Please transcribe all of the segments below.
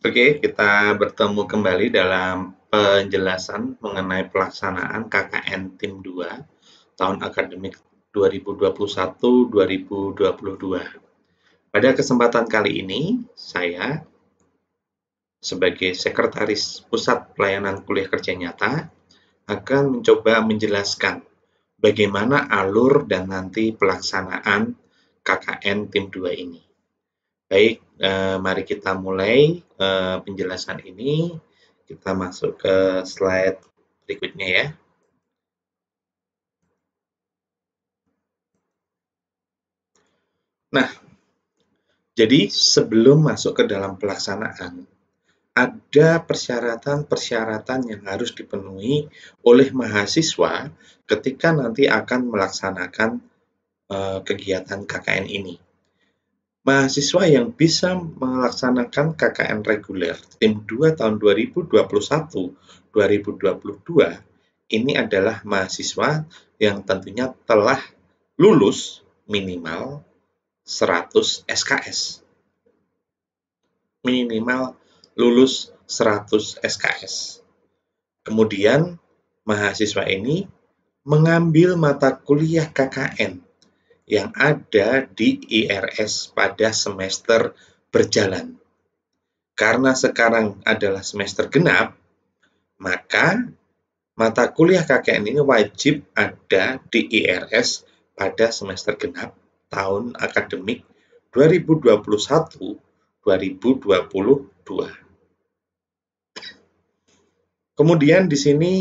Oke, kita bertemu kembali dalam penjelasan mengenai pelaksanaan KKN Tim 2 tahun akademik 2021-2022. Pada kesempatan kali ini, saya sebagai Sekretaris Pusat Pelayanan Kuliah Kerja Nyata akan mencoba menjelaskan bagaimana alur dan nanti pelaksanaan KKN Tim 2 ini. Baik, eh, mari kita mulai eh, penjelasan ini. Kita masuk ke slide berikutnya ya. Nah, jadi sebelum masuk ke dalam pelaksanaan, ada persyaratan-persyaratan yang harus dipenuhi oleh mahasiswa ketika nanti akan melaksanakan eh, kegiatan KKN ini mahasiswa yang bisa melaksanakan KKN reguler tim 2 tahun 2021-2022 ini adalah mahasiswa yang tentunya telah lulus minimal 100 SKS. Minimal lulus 100 SKS. Kemudian mahasiswa ini mengambil mata kuliah KKN yang ada di IRS pada semester berjalan. Karena sekarang adalah semester genap, maka mata kuliah KKN ini wajib ada di IRS pada semester genap tahun akademik 2021-2022. Kemudian di sini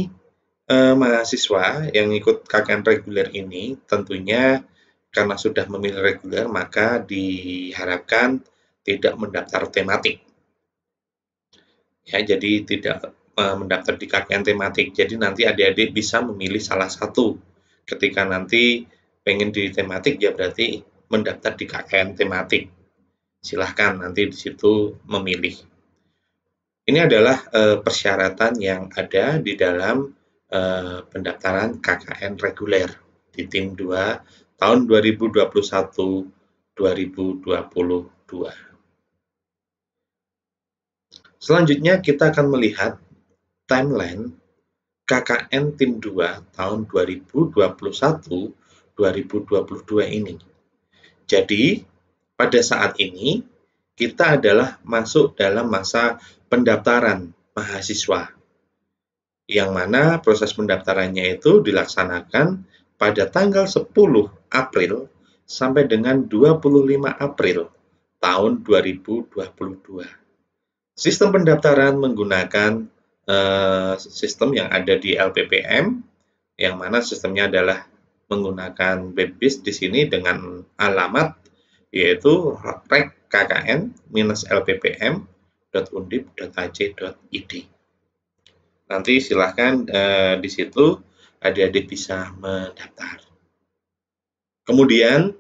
eh, mahasiswa yang ikut KKN reguler ini tentunya karena sudah memilih reguler maka diharapkan tidak mendaftar tematik ya jadi tidak e, mendaftar di KKN tematik jadi nanti adik-adik bisa memilih salah satu ketika nanti pengen di tematik ya berarti mendaftar di KKN tematik silahkan nanti di situ memilih ini adalah e, persyaratan yang ada di dalam e, pendaftaran KKN reguler di tim 2 tahun 2021 2022. Selanjutnya kita akan melihat timeline KKN tim 2 tahun 2021 2022 ini. Jadi, pada saat ini kita adalah masuk dalam masa pendaftaran mahasiswa. Yang mana proses pendaftarannya itu dilaksanakan pada tanggal 10 April sampai dengan 25 April tahun 2022. Sistem pendaftaran menggunakan uh, sistem yang ada di LPPM, yang mana sistemnya adalah menggunakan bebis di sini dengan alamat yaitu rekkkn lppmundipacid Nanti silahkan uh, di situ adik-adik bisa mendaftar. Kemudian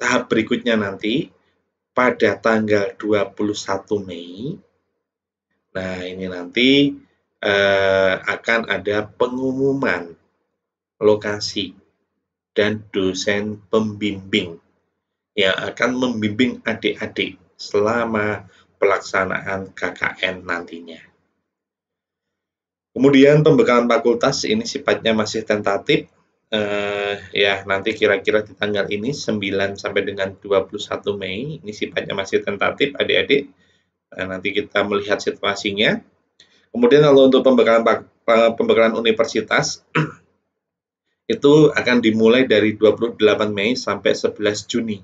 tahap berikutnya nanti pada tanggal 21 Mei. Nah, ini nanti eh, akan ada pengumuman lokasi dan dosen pembimbing yang akan membimbing adik-adik selama pelaksanaan KKN nantinya. Kemudian pembekalan fakultas ini sifatnya masih tentatif. Eh, ya, nanti kira-kira di tanggal ini 9 sampai dengan 21 Mei, ini sifatnya masih tentatif adik-adik. Nah, nanti kita melihat situasinya. Kemudian kalau untuk pembekalan eh, pembekalan universitas itu akan dimulai dari 28 Mei sampai 11 Juni.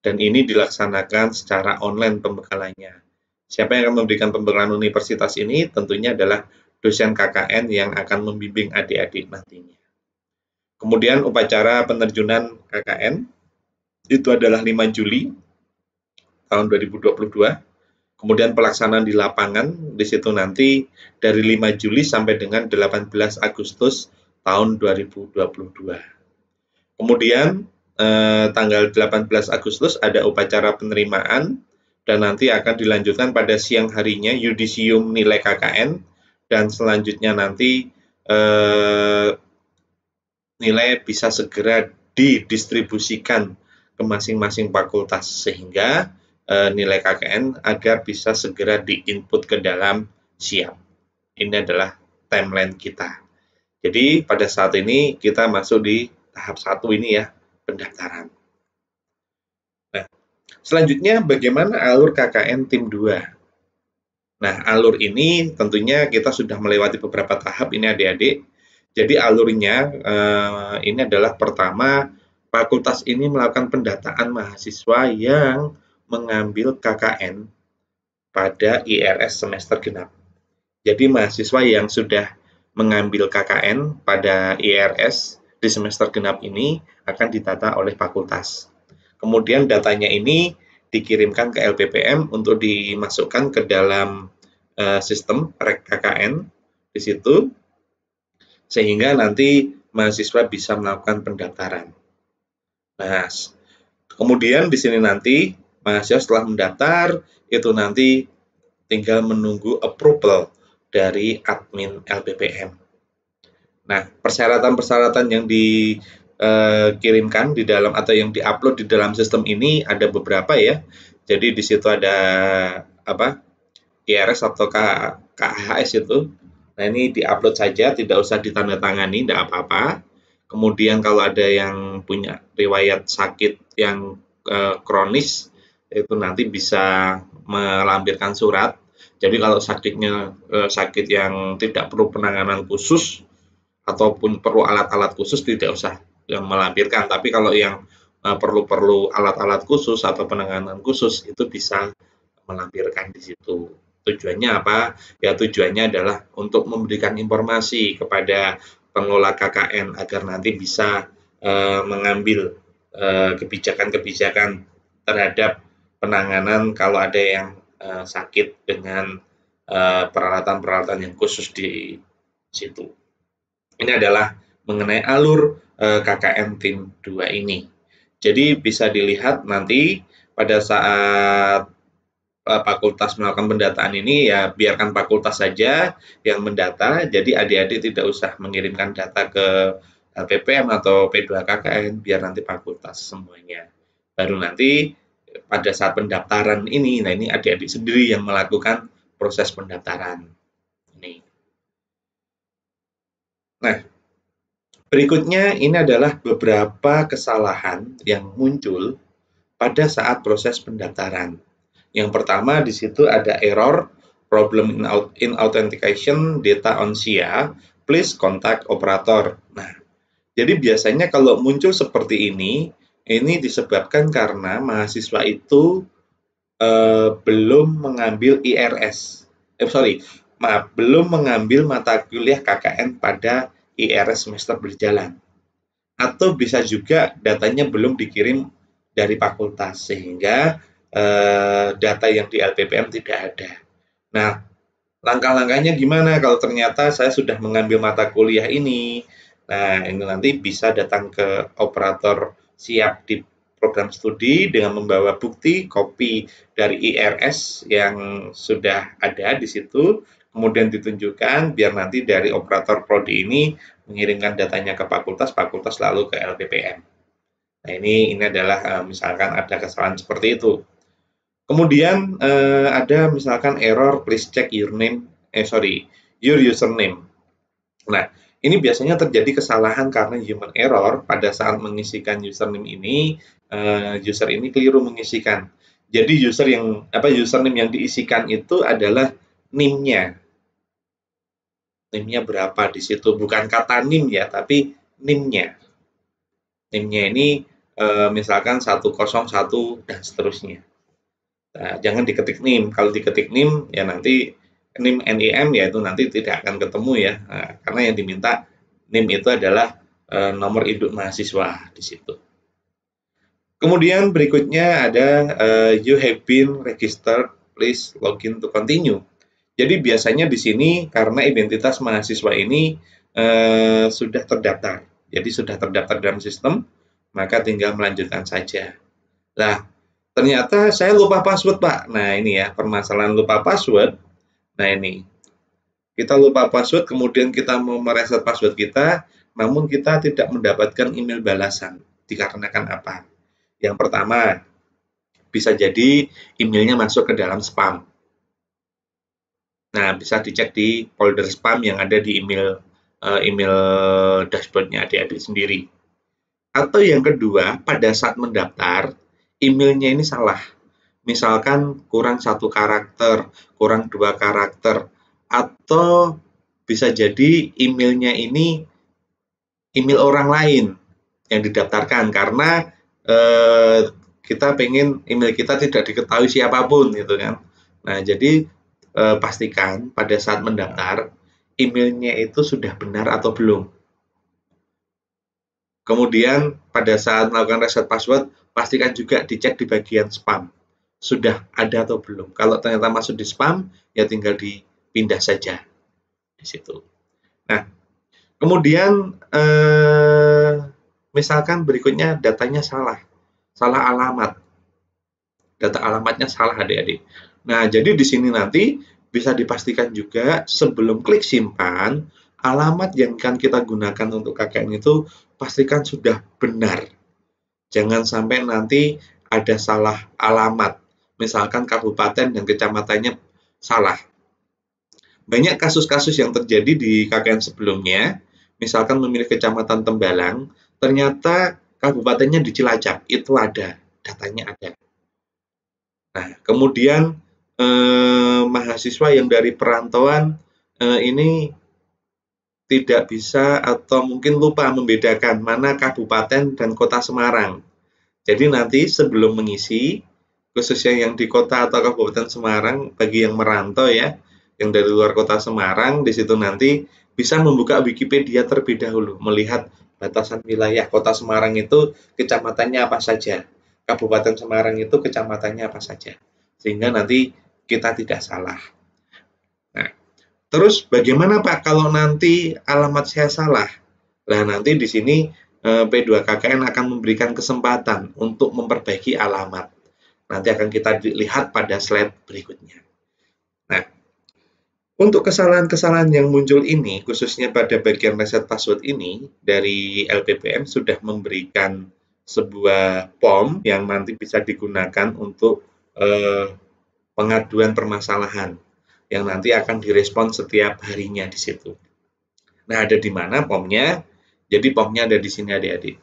Dan ini dilaksanakan secara online pembekalannya. Siapa yang akan memberikan pembekalan universitas ini? Tentunya adalah dosen KKN yang akan membimbing adik-adik nantinya. Kemudian upacara penerjunan KKN itu adalah 5 Juli tahun 2022. Kemudian pelaksanaan di lapangan di situ nanti dari 5 Juli sampai dengan 18 Agustus tahun 2022. Kemudian eh, tanggal 18 Agustus ada upacara penerimaan dan nanti akan dilanjutkan pada siang harinya yudisium nilai KKN dan selanjutnya nanti eh, nilai bisa segera didistribusikan ke masing-masing fakultas sehingga eh, nilai KKN agar bisa segera diinput ke dalam siap. Ini adalah timeline kita. Jadi pada saat ini kita masuk di tahap satu ini ya, pendaftaran. Nah, selanjutnya bagaimana alur KKN tim 2? Nah, alur ini tentunya kita sudah melewati beberapa tahap ini adik-adik. Jadi alurnya eh, ini adalah pertama, fakultas ini melakukan pendataan mahasiswa yang mengambil KKN pada IRS semester genap. Jadi mahasiswa yang sudah mengambil KKN pada IRS di semester genap ini akan ditata oleh fakultas. Kemudian datanya ini dikirimkan ke LPPM untuk dimasukkan ke dalam Eh, sistem rek KKN di situ sehingga nanti mahasiswa bisa melakukan pendaftaran. Nah, kemudian di sini nanti mahasiswa setelah mendaftar itu nanti tinggal menunggu approval dari admin LPPM. Nah, persyaratan-persyaratan yang dikirimkan eh, di dalam atau yang diupload di dalam sistem ini ada beberapa ya. Jadi di situ ada apa? IRS atau KHS itu. Nah ini diupload saja, tidak usah ditandatangani, tidak apa-apa. Kemudian kalau ada yang punya riwayat sakit yang eh, kronis, itu nanti bisa melampirkan surat. Jadi kalau sakitnya eh, sakit yang tidak perlu penanganan khusus ataupun perlu alat-alat khusus tidak usah yang melampirkan. Tapi kalau yang e, perlu-perlu alat-alat khusus atau penanganan khusus itu bisa melampirkan di situ. Tujuannya apa? Ya tujuannya adalah untuk memberikan informasi kepada pengelola KKN agar nanti bisa uh, mengambil eh, kebijakan-kebijakan terhadap penanganan kalau ada yang uh, sakit dengan peralatan-peralatan yang khusus di situ. Ini adalah mengenai alur KKN tim 2 ini. Jadi bisa dilihat nanti pada saat uh, fakultas melakukan pendataan ini ya biarkan fakultas saja yang mendata jadi adik-adik tidak usah mengirimkan data ke eh, PPM atau P2KKN biar nanti fakultas semuanya baru nanti eh, pada saat pendaftaran ini nah ini adik-adik sendiri yang melakukan proses pendaftaran ini nah berikutnya ini adalah beberapa kesalahan yang muncul pada saat proses pendaftaran yang pertama di situ ada error problem in, out, in authentication data on SIA, please contact operator. Nah, jadi biasanya kalau muncul seperti ini, ini disebabkan karena mahasiswa itu eh, belum mengambil IRS. Eh, sorry, maaf, belum mengambil mata kuliah KKN pada IRS semester berjalan. Atau bisa juga datanya belum dikirim dari fakultas, sehingga Eh, data yang di LPPM tidak ada. Nah, langkah-langkahnya gimana kalau ternyata saya sudah mengambil mata kuliah ini? Nah, ini nanti bisa datang ke operator siap di program studi dengan membawa bukti kopi dari IRS yang sudah ada di situ, kemudian ditunjukkan biar nanti dari operator prodi ini mengirimkan datanya ke fakultas, fakultas lalu ke LPPM. Nah, ini ini adalah eh, misalkan ada kesalahan seperti itu. Kemudian uh, ada misalkan error please check your name, eh sorry, your username. Nah, ini biasanya terjadi kesalahan karena human error pada saat mengisikan username ini, uh, user ini keliru mengisikan. Jadi user yang apa username yang diisikan itu adalah nimnya. Nimnya berapa di situ? Bukan kata nim ya, tapi nimnya. Nimnya ini eh, misalkan 101 dan seterusnya. Nah, jangan diketik NIM. Kalau diketik NIM ya nanti NIM NIM ya itu nanti tidak akan ketemu ya. Nah, karena yang diminta NIM itu adalah e, nomor induk mahasiswa di situ. Kemudian berikutnya ada e, you have been registered, please login to continue. Jadi biasanya di sini karena identitas mahasiswa ini e, sudah terdaftar. Jadi sudah terdaftar dalam sistem, maka tinggal melanjutkan saja. Nah, ternyata saya lupa password pak nah ini ya permasalahan lupa password nah ini kita lupa password kemudian kita mau mereset password kita namun kita tidak mendapatkan email balasan dikarenakan apa yang pertama bisa jadi emailnya masuk ke dalam spam nah bisa dicek di folder spam yang ada di email eh, email dashboardnya adik-adik sendiri atau yang kedua pada saat mendaftar emailnya ini salah. Misalkan kurang satu karakter, kurang dua karakter, atau bisa jadi emailnya ini email orang lain yang didaftarkan karena eh, kita pengen email kita tidak diketahui siapapun gitu kan. Nah jadi eh, pastikan pada saat mendaftar emailnya itu sudah benar atau belum. Kemudian pada saat melakukan reset password pastikan juga dicek di bagian spam. Sudah ada atau belum. Kalau ternyata masuk di spam, ya tinggal dipindah saja di situ. Nah, kemudian eh, misalkan berikutnya datanya salah. Salah alamat. Data alamatnya salah adik-adik. Nah, jadi di sini nanti bisa dipastikan juga sebelum klik simpan, alamat yang akan kita gunakan untuk KKN itu pastikan sudah benar Jangan sampai nanti ada salah alamat. Misalkan kabupaten dan kecamatannya salah. Banyak kasus-kasus yang terjadi di KKN sebelumnya, misalkan memilih kecamatan Tembalang, ternyata kabupatennya di Cilacap. Itu ada, datanya ada. Nah, kemudian eh, mahasiswa yang dari perantauan eh, ini tidak bisa atau mungkin lupa membedakan mana kabupaten dan kota Semarang. Jadi nanti sebelum mengisi, khususnya yang di kota atau kabupaten Semarang, bagi yang merantau ya, yang dari luar kota Semarang, di situ nanti bisa membuka Wikipedia terlebih dahulu, melihat batasan wilayah kota Semarang itu kecamatannya apa saja, kabupaten Semarang itu kecamatannya apa saja, sehingga nanti kita tidak salah. Nah, Terus bagaimana Pak kalau nanti alamat saya salah? Nah nanti di sini eh, P2KKN akan memberikan kesempatan untuk memperbaiki alamat. Nanti akan kita lihat pada slide berikutnya. Nah, untuk kesalahan-kesalahan yang muncul ini, khususnya pada bagian reset password ini, dari LPPM sudah memberikan sebuah form yang nanti bisa digunakan untuk eh, pengaduan permasalahan yang nanti akan direspon setiap harinya di situ. Nah, ada di mana pomnya? Jadi pomnya ada di sini adik-adik.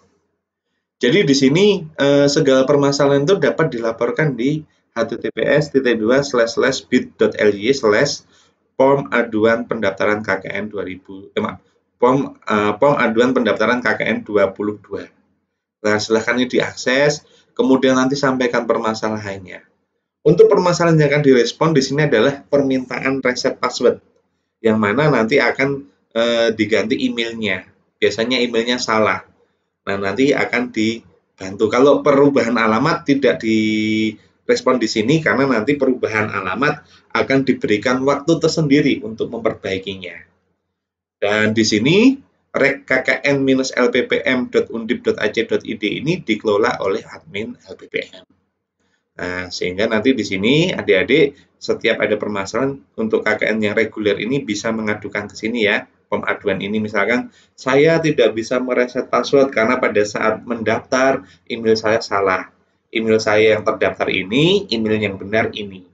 Jadi di sini eh, segala permasalahan itu dapat dilaporkan di https bit.ly slash pom aduan pendaftaran KKN 2000 eh, maaf, pom eh, pom aduan pendaftaran KKN 22. Nah, silahkan ini diakses, kemudian nanti sampaikan permasalahannya. Untuk permasalahan yang akan direspon di sini adalah permintaan reset password, yang mana nanti akan e, diganti emailnya. Biasanya emailnya salah. Nah, nanti akan dibantu. Kalau perubahan alamat tidak direspon di sini, karena nanti perubahan alamat akan diberikan waktu tersendiri untuk memperbaikinya. Dan di sini, rekkkn lppmundipacid ini dikelola oleh admin LPPM. Nah, sehingga nanti di sini adik-adik setiap ada permasalahan untuk KKN yang reguler ini bisa mengadukan ke sini ya. Form aduan ini misalkan saya tidak bisa mereset password karena pada saat mendaftar email saya salah. Email saya yang terdaftar ini, email yang benar ini.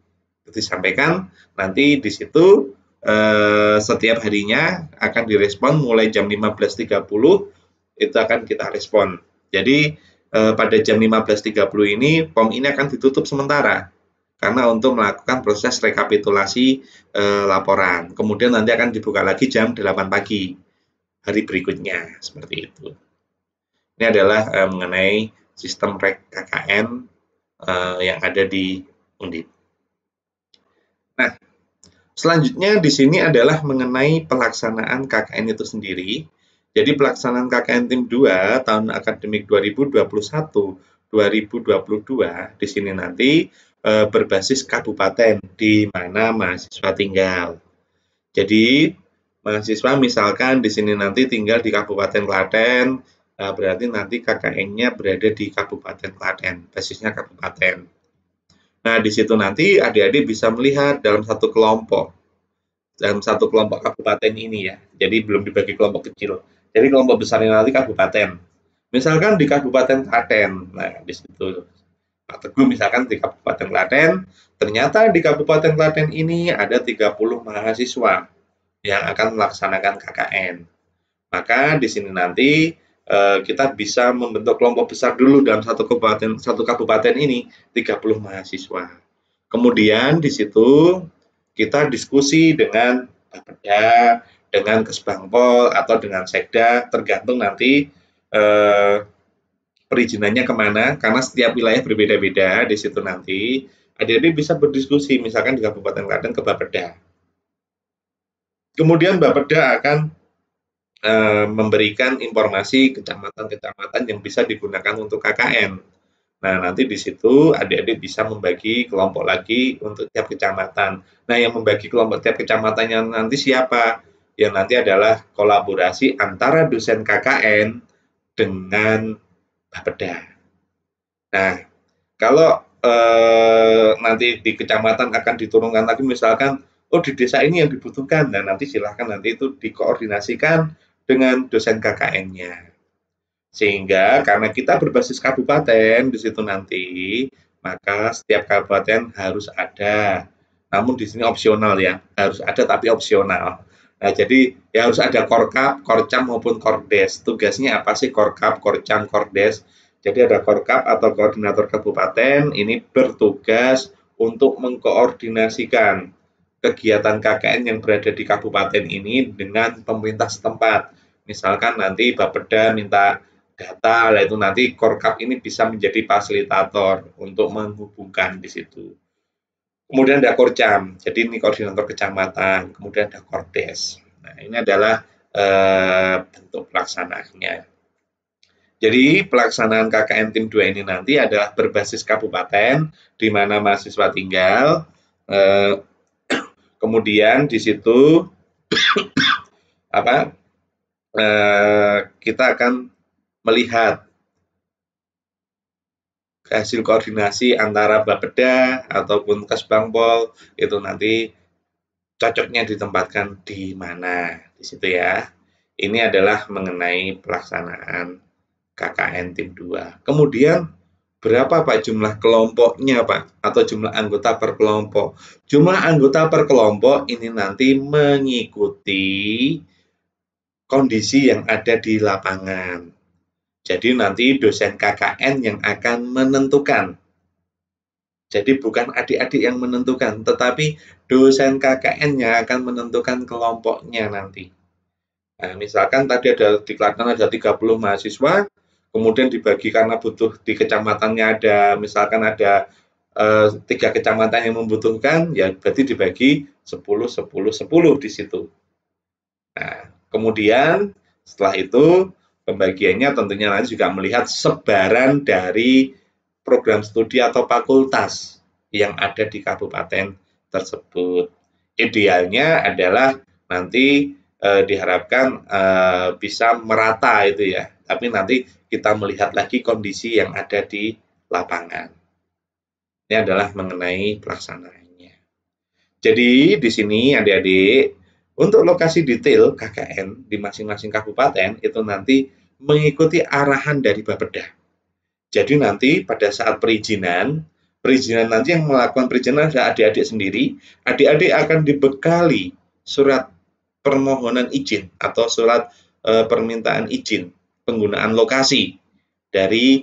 Itu disampaikan nanti di situ eh, setiap harinya akan direspon mulai jam 15.30 itu akan kita respon. Jadi Eh, pada jam 15.30 ini POM ini akan ditutup sementara karena untuk melakukan proses rekapitulasi eh, laporan. Kemudian nanti akan dibuka lagi jam 8 pagi hari berikutnya, seperti itu. Ini adalah eh, mengenai sistem rek KKN eh, yang ada di Undip. Nah, selanjutnya di sini adalah mengenai pelaksanaan KKN itu sendiri. Jadi pelaksanaan KKN Tim 2 tahun akademik 2021-2022 di sini nanti e, berbasis kabupaten di mana mahasiswa tinggal. Jadi mahasiswa misalkan di sini nanti tinggal di Kabupaten Klaten, e, berarti nanti KKN-nya berada di Kabupaten Klaten, basisnya kabupaten. Nah, di situ nanti adik-adik bisa melihat dalam satu kelompok dalam satu kelompok kabupaten ini ya. Jadi belum dibagi kelompok kecil jadi kelompok besarnya nanti kabupaten. Misalkan di Kabupaten Klaten, nah di situ Pak Teguh misalkan di Kabupaten Klaten, ternyata di Kabupaten Klaten ini ada 30 mahasiswa yang akan melaksanakan KKN. Maka di sini nanti eh, kita bisa membentuk kelompok besar dulu dalam satu kabupaten satu kabupaten ini 30 mahasiswa. Kemudian di situ kita diskusi dengan Bapeda, dengan Kesbangpol atau dengan Sekda tergantung nanti eh, perizinannya kemana karena setiap wilayah berbeda-beda di situ nanti adik-adik bisa berdiskusi misalkan di Kabupaten Klaten ke Bapeda. Kemudian Bapeda akan eh, memberikan informasi kecamatan-kecamatan yang bisa digunakan untuk KKN. Nah, nanti di situ adik-adik bisa membagi kelompok lagi untuk tiap kecamatan. Nah, yang membagi kelompok tiap kecamatannya nanti siapa? yang nanti adalah kolaborasi antara dosen KKN dengan Bapeda. Nah, kalau eh, nanti di kecamatan akan diturunkan lagi misalkan oh di desa ini yang dibutuhkan dan nah, nanti silahkan nanti itu dikoordinasikan dengan dosen KKN-nya. Sehingga karena kita berbasis kabupaten di situ nanti, maka setiap kabupaten harus ada. Namun di sini opsional ya, harus ada tapi opsional Nah, jadi ya harus ada korkap, korcam maupun kordes. Tugasnya apa sih korkap, korcam, kordes? Jadi ada korkap atau koordinator kabupaten ini bertugas untuk mengkoordinasikan kegiatan KKN yang berada di kabupaten ini dengan pemerintah setempat. Misalkan nanti Bapeda minta data, lah itu nanti korkap ini bisa menjadi fasilitator untuk menghubungkan di situ. Kemudian ada Korcam, jadi ini koordinator kecamatan, kemudian ada Kordes. Nah, ini adalah eh, bentuk pelaksanaannya. Jadi pelaksanaan KKN Tim 2 ini nanti adalah berbasis kabupaten, di mana mahasiswa tinggal. Eh, kemudian di situ apa eh, kita akan melihat hasil koordinasi antara Bapeda ataupun Kesbangpol itu nanti cocoknya ditempatkan di mana di situ ya. Ini adalah mengenai pelaksanaan KKN tim 2. Kemudian berapa Pak jumlah kelompoknya Pak atau jumlah anggota per kelompok? Jumlah anggota per kelompok ini nanti mengikuti kondisi yang ada di lapangan. Jadi nanti dosen KKN yang akan menentukan. Jadi bukan adik-adik yang menentukan, tetapi dosen KKN yang akan menentukan kelompoknya nanti. Nah, misalkan tadi ada di Klaten ada 30 mahasiswa, kemudian dibagi karena butuh di kecamatannya ada misalkan ada eh, tiga kecamatan yang membutuhkan, ya berarti dibagi 10, 10, 10 di situ. Nah, kemudian setelah itu Pembagiannya tentunya nanti juga melihat sebaran dari program studi atau fakultas yang ada di kabupaten tersebut. Idealnya adalah nanti e, diharapkan e, bisa merata itu ya. Tapi nanti kita melihat lagi kondisi yang ada di lapangan. Ini adalah mengenai pelaksanaannya. Jadi di sini adik-adik untuk lokasi detail KKN di masing-masing kabupaten itu nanti mengikuti arahan dari Bapeda. Jadi nanti pada saat perizinan, perizinan nanti yang melakukan perizinan adalah adik-adik sendiri. Adik-adik akan dibekali surat permohonan izin atau surat e, permintaan izin penggunaan lokasi dari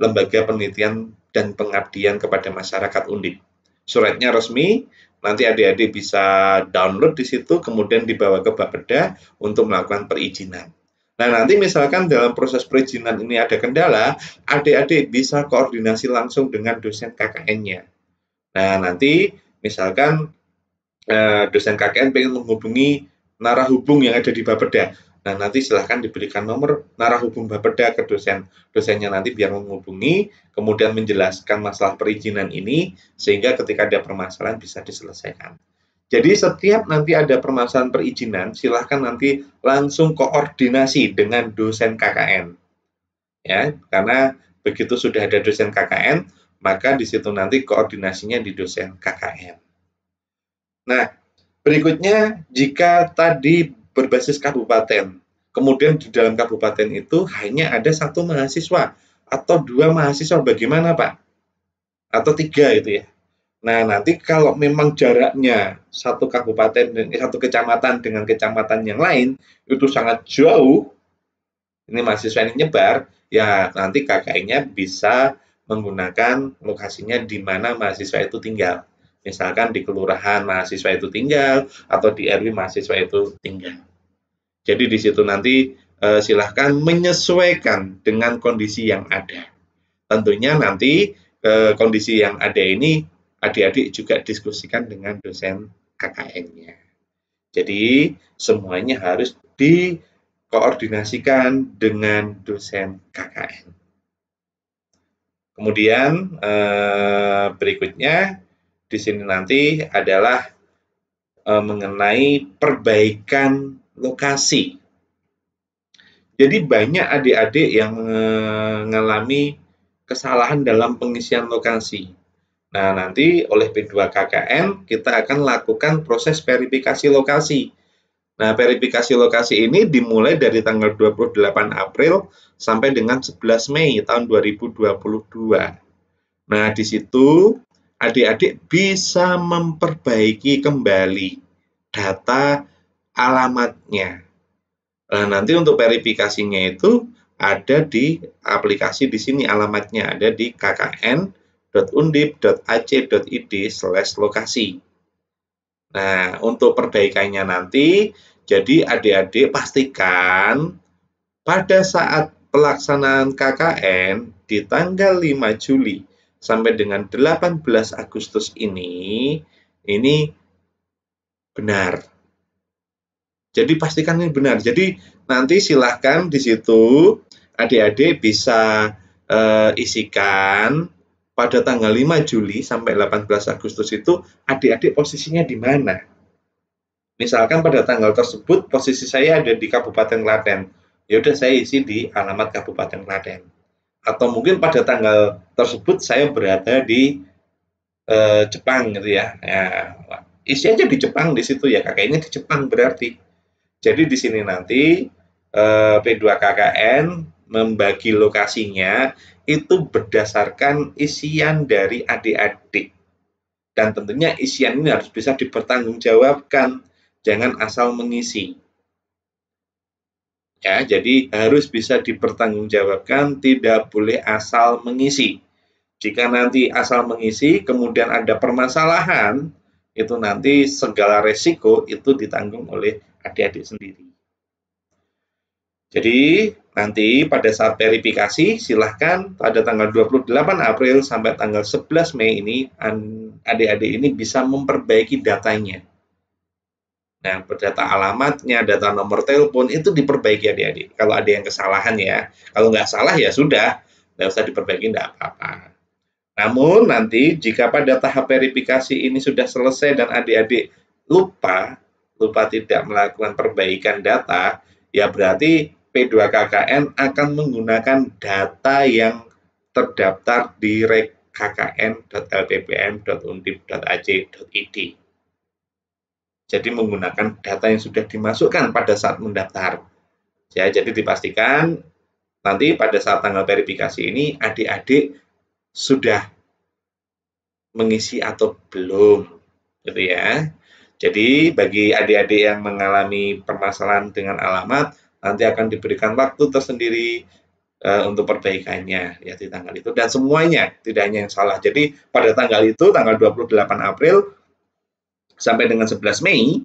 Lembaga Penelitian dan Pengabdian kepada Masyarakat Undip. Suratnya resmi, Nanti adik-adik bisa download di situ, kemudian dibawa ke Bapeda untuk melakukan perizinan. Nah, nanti misalkan dalam proses perizinan ini ada kendala, adik-adik bisa koordinasi langsung dengan dosen KKN-nya. Nah, nanti misalkan eh, dosen KKN ingin menghubungi narah hubung yang ada di Bapeda Nah, nanti silahkan diberikan nomor narah hubung Bapeda ke dosen. Dosennya nanti biar menghubungi, kemudian menjelaskan masalah perizinan ini, sehingga ketika ada permasalahan bisa diselesaikan. Jadi setiap nanti ada permasalahan perizinan, silahkan nanti langsung koordinasi dengan dosen KKN. Ya, karena begitu sudah ada dosen KKN, maka di situ nanti koordinasinya di dosen KKN. Nah, berikutnya jika tadi berbasis kabupaten. Kemudian di dalam kabupaten itu hanya ada satu mahasiswa atau dua mahasiswa bagaimana Pak? Atau tiga itu ya. Nah nanti kalau memang jaraknya satu kabupaten dan eh, satu kecamatan dengan kecamatan yang lain itu sangat jauh, ini mahasiswa ini nyebar, ya nanti kakaknya bisa menggunakan lokasinya di mana mahasiswa itu tinggal. Misalkan di kelurahan mahasiswa itu tinggal atau di RW mahasiswa itu tinggal. Jadi di situ nanti eh, silahkan menyesuaikan dengan kondisi yang ada. Tentunya nanti eh, kondisi yang ada ini adik-adik juga diskusikan dengan dosen KKN-nya. Jadi semuanya harus dikoordinasikan dengan dosen KKN. Kemudian eh, berikutnya di sini nanti adalah mengenai perbaikan lokasi. Jadi banyak adik-adik yang mengalami eh, kesalahan dalam pengisian lokasi. Nah, nanti oleh P2KKN kita akan lakukan proses verifikasi lokasi. Nah, verifikasi lokasi ini dimulai dari tanggal 28 April sampai dengan 11 Mei tahun 2022. Nah, di situ adik-adik bisa memperbaiki kembali data alamatnya. Nah, nanti untuk verifikasinya itu ada di aplikasi di sini alamatnya ada di kkn.undip.ac.id slash lokasi. Nah, untuk perbaikannya nanti, jadi adik-adik pastikan pada saat pelaksanaan KKN di tanggal 5 Juli sampai dengan 18 Agustus ini, ini benar jadi pastikan ini benar. Jadi nanti silahkan di situ adik-adik bisa e, isikan pada tanggal 5 Juli sampai 18 Agustus itu adik-adik posisinya di mana. Misalkan pada tanggal tersebut posisi saya ada di Kabupaten Klaten. Ya udah saya isi di alamat Kabupaten Klaten. Atau mungkin pada tanggal tersebut saya berada di e, Jepang gitu ya. ya. Nah, isi aja di Jepang di situ ya, ini di Jepang berarti jadi di sini nanti eh, P2KKN membagi lokasinya itu berdasarkan isian dari adik-adik. Dan tentunya isian ini harus bisa dipertanggungjawabkan, jangan asal mengisi. Ya, jadi harus bisa dipertanggungjawabkan, tidak boleh asal mengisi. Jika nanti asal mengisi, kemudian ada permasalahan, itu nanti segala resiko itu ditanggung oleh adik-adik sendiri. Jadi nanti pada saat verifikasi silahkan pada tanggal 28 April sampai tanggal 11 Mei ini adik-adik ini bisa memperbaiki datanya. Nah, data alamatnya, data nomor telepon itu diperbaiki adik-adik. Kalau ada yang kesalahan ya, kalau nggak salah ya sudah, nggak usah diperbaiki, nggak apa-apa. Namun nanti jika pada tahap verifikasi ini sudah selesai dan adik-adik lupa, lupa tidak melakukan perbaikan data, ya berarti P2KKN akan menggunakan data yang terdaftar di kkn.lppm.undip.ac.id. Jadi menggunakan data yang sudah dimasukkan pada saat mendaftar. Ya, jadi dipastikan nanti pada saat tanggal verifikasi ini adik-adik sudah mengisi atau belum, gitu ya. Jadi bagi adik-adik yang mengalami permasalahan dengan alamat, nanti akan diberikan waktu tersendiri uh, untuk perbaikannya ya di tanggal itu dan semuanya tidak hanya yang salah. Jadi pada tanggal itu tanggal 28 April sampai dengan 11 Mei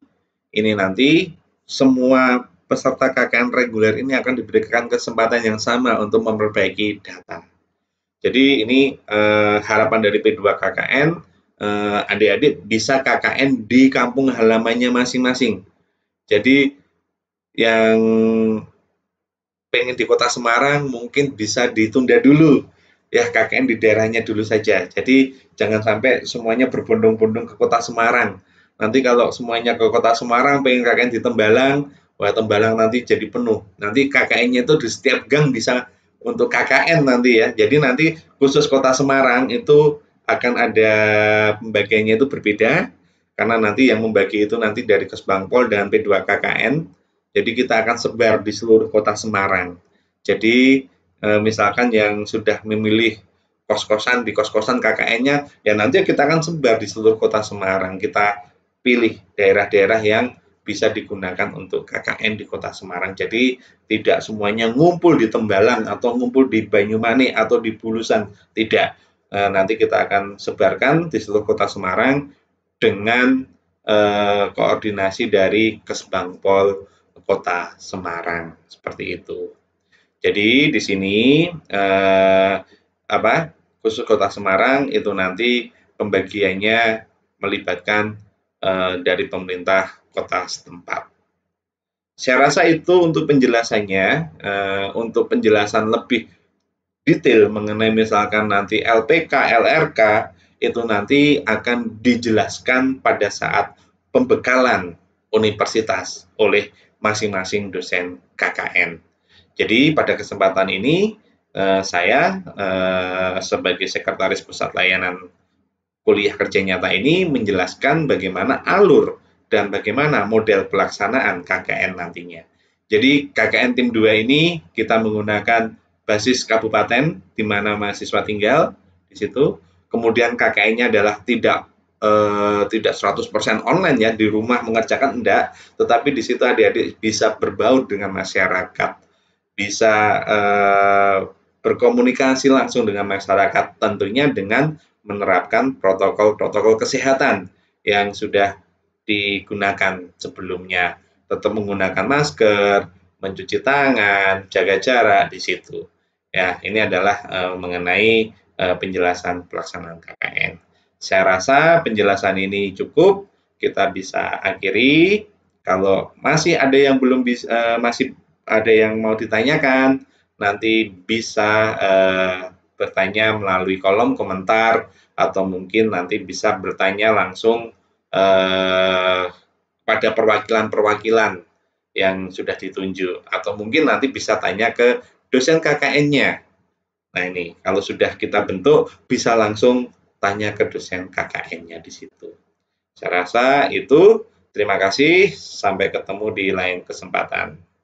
ini nanti semua peserta KKN reguler ini akan diberikan kesempatan yang sama untuk memperbaiki data. Jadi ini eh, harapan dari P2 KKN Eh, adik-adik uh, bisa KKN di kampung halamannya masing-masing. Jadi yang pengen di kota Semarang mungkin bisa ditunda dulu ya KKN di daerahnya dulu saja. Jadi jangan sampai semuanya berbondong-bondong ke kota Semarang. Nanti kalau semuanya ke kota Semarang pengen KKN di Tembalang, wah Tembalang nanti jadi penuh. Nanti KKN-nya itu di setiap gang bisa untuk KKN nanti ya. Jadi nanti khusus kota Semarang itu akan ada pembagiannya itu berbeda karena nanti yang membagi itu nanti dari Kesbangpol dan P2KKN. Jadi kita akan sebar di seluruh kota Semarang. Jadi e, misalkan yang sudah memilih kos-kosan di kos-kosan KKN-nya, ya nanti kita akan sebar di seluruh kota Semarang. Kita pilih daerah-daerah yang bisa digunakan untuk KKN di kota Semarang. Jadi tidak semuanya ngumpul di Tembalang atau ngumpul di Banyumanik atau di Bulusan. Tidak Eh, nanti kita akan sebarkan di seluruh kota Semarang dengan eh, koordinasi dari Kesbangpol Kota Semarang seperti itu. Jadi di sini eh, apa khusus kota Semarang itu nanti pembagiannya melibatkan eh, dari pemerintah kota setempat. Saya rasa itu untuk penjelasannya. Eh, untuk penjelasan lebih detail mengenai misalkan nanti LPK, LRK itu nanti akan dijelaskan pada saat pembekalan universitas oleh masing-masing dosen KKN. Jadi pada kesempatan ini eh, saya eh, sebagai sekretaris pusat layanan kuliah kerja nyata ini menjelaskan bagaimana alur dan bagaimana model pelaksanaan KKN nantinya. Jadi KKN tim 2 ini kita menggunakan basis kabupaten di mana mahasiswa tinggal di situ. Kemudian KKN-nya adalah tidak eh, tidak 100% online ya di rumah mengerjakan enggak, tetapi di situ adik-adik bisa berbaur dengan masyarakat, bisa eh, berkomunikasi langsung dengan masyarakat tentunya dengan menerapkan protokol-protokol kesehatan yang sudah digunakan sebelumnya. Tetap menggunakan masker, mencuci tangan, jaga jarak di situ. Ya, ini adalah uh, mengenai uh, penjelasan pelaksanaan KKN. Saya rasa penjelasan ini cukup, kita bisa akhiri. Kalau masih ada yang belum bisa, uh, eh, masih ada yang mau ditanyakan, nanti bisa uh, bertanya melalui kolom komentar atau mungkin nanti bisa bertanya langsung uh, pada perwakilan-perwakilan yang sudah ditunjuk atau mungkin nanti bisa tanya ke dosen KKN-nya. Nah ini, kalau sudah kita bentuk, bisa langsung tanya ke dosen KKN-nya di situ. Saya rasa itu. Terima kasih. Sampai ketemu di lain kesempatan.